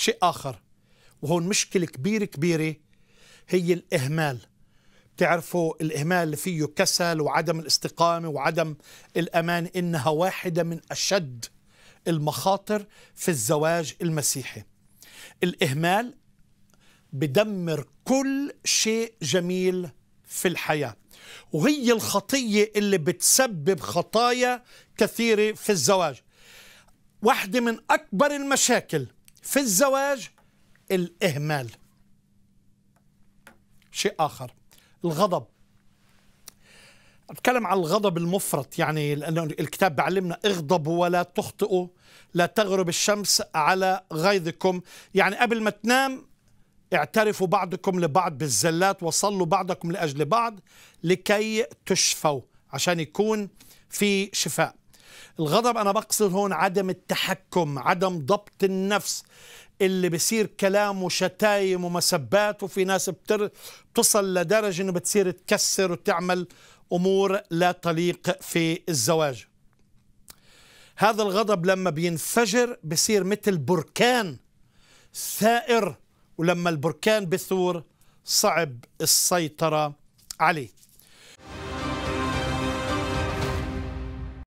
شيء آخر وهون مشكلة كبيرة كبيرة هي الإهمال بتعرفوا الإهمال اللي فيه كسل وعدم الاستقامة وعدم الأمان إنها واحدة من أشد المخاطر في الزواج المسيحي الإهمال بدمر كل شيء جميل في الحياة وهي الخطية اللي بتسبب خطايا كثيرة في الزواج واحدة من أكبر المشاكل في الزواج الإهمال شيء آخر الغضب أتكلم عن الغضب المفرط يعني لأنه الكتاب بعلمنا اغضبوا ولا تخطئوا لا تغرب الشمس على غيظكم يعني قبل ما تنام اعترفوا بعضكم لبعض بالزلات وصلوا بعضكم لأجل بعض لكي تشفوا عشان يكون في شفاء الغضب أنا بقصد هون عدم التحكم عدم ضبط النفس اللي بصير كلام وشتايم ومسبات وفي ناس بتر... بتصل لدرجة أنه بتصير تكسر وتعمل أمور لا تليق في الزواج هذا الغضب لما بينفجر بصير مثل بركان ثائر ولما البركان بثور صعب السيطرة عليه